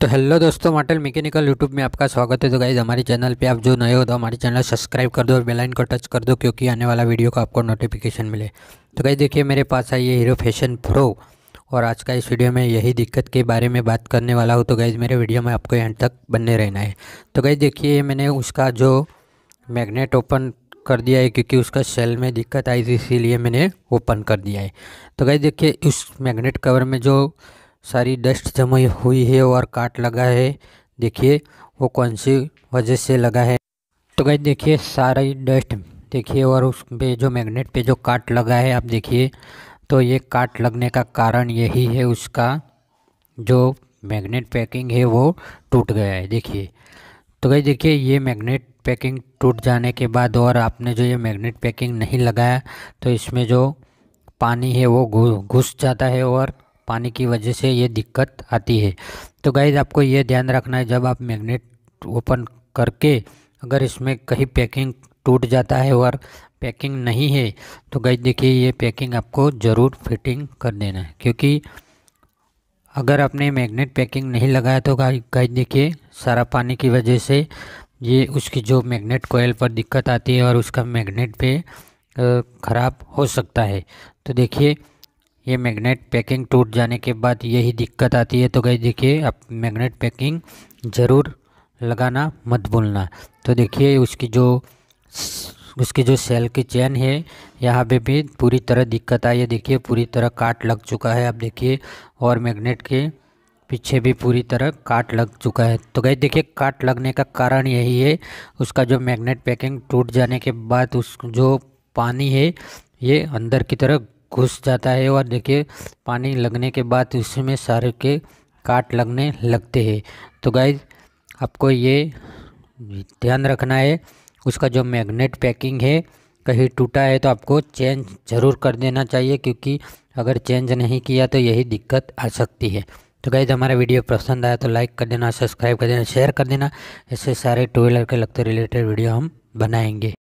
तो हेलो दोस्तों mortal mechanical YouTube में आपका स्वागत है तो गाइज हमारे चैनल पे आप जो नए हो तो हमारे चैनल सब्सक्राइब कर दो और बेल आइकन को टच कर दो क्योंकि आने वाला वीडियो का आपको नोटिफिकेशन मिले तो गाइज देखिए मेरे पास आई है हीरो फैशन प्रो और आज का इस वीडियो में यही दिक्कत के बारे में बात करने वाला हूँ तो गाइज मेरे वीडियो में आपको एंड तक बनने रहना है तो गाइज देखिए मैंने उसका जो मैगनेट ओपन कर दिया है क्योंकि उसका सेल में दिक्कत आई थी इसीलिए मैंने ओपन कर दिया है तो गाइज देखिए उस मैगनेट कवर में जो सारी डस्ट जमी हुई है और काट लगा है देखिए वो कौन सी वजह से लगा है तो गई देखिए सारी डस्ट देखिए और उस पे जो मैग्नेट पे जो काट लगा है आप देखिए तो ये काट लगने का कारण यही है उसका जो मैग्नेट पैकिंग है वो टूट गया है देखिए तो गई देखिए ये मैग्नेट पैकिंग टूट जाने के बाद और आपने जो ये मैग्नेट पैकिंग नहीं लगाया तो इसमें जो पानी है वो घुस जाता है और पानी की वजह से ये दिक्कत आती है तो गाइज आपको ये ध्यान रखना है जब आप मैग्नेट ओपन करके अगर इसमें कहीं पैकिंग टूट जाता है और पैकिंग नहीं है तो गाइज देखिए ये पैकिंग आपको ज़रूर फिटिंग कर देना है क्योंकि अगर आपने मैग्नेट पैकिंग नहीं लगाया तो गाइज देखिए सारा पानी की वजह से ये उसकी जो मैग्नेट कोयल पर दिक्कत आती है और उसका मैग्नेट पे ख़राब हो सकता है तो देखिए ये मैग्नेट पैकिंग टूट जाने के बाद यही दिक्कत आती है तो गई देखिए आप मैग्नेट पैकिंग ज़रूर लगाना मत भूलना तो देखिए उसकी जो उसकी जो सेल की चैन है यहाँ पे भी पूरी तरह दिक्कत आई है देखिए पूरी तरह काट लग चुका है आप देखिए और मैग्नेट के पीछे भी पूरी तरह काट लग चुका है तो गई देखिए काट लगने का कारण यही है उसका जो मैग्नेट पैकिंग टूट जाने के बाद उस जो पानी है ये अंदर की तरफ घुस जाता है और देखिए पानी लगने के बाद उसमें सारे के काट लगने लगते हैं तो गाइज आपको ये ध्यान रखना है उसका जो मैग्नेट पैकिंग है कहीं टूटा है तो आपको चेंज ज़रूर कर देना चाहिए क्योंकि अगर चेंज नहीं किया तो यही दिक्कत आ सकती है तो गाइज हमारा वीडियो पसंद आया तो लाइक कर देना सब्सक्राइब कर देना शेयर कर देना ऐसे सारे टू व्हीलर के लगते रिलेटेड वीडियो हम बनाएंगे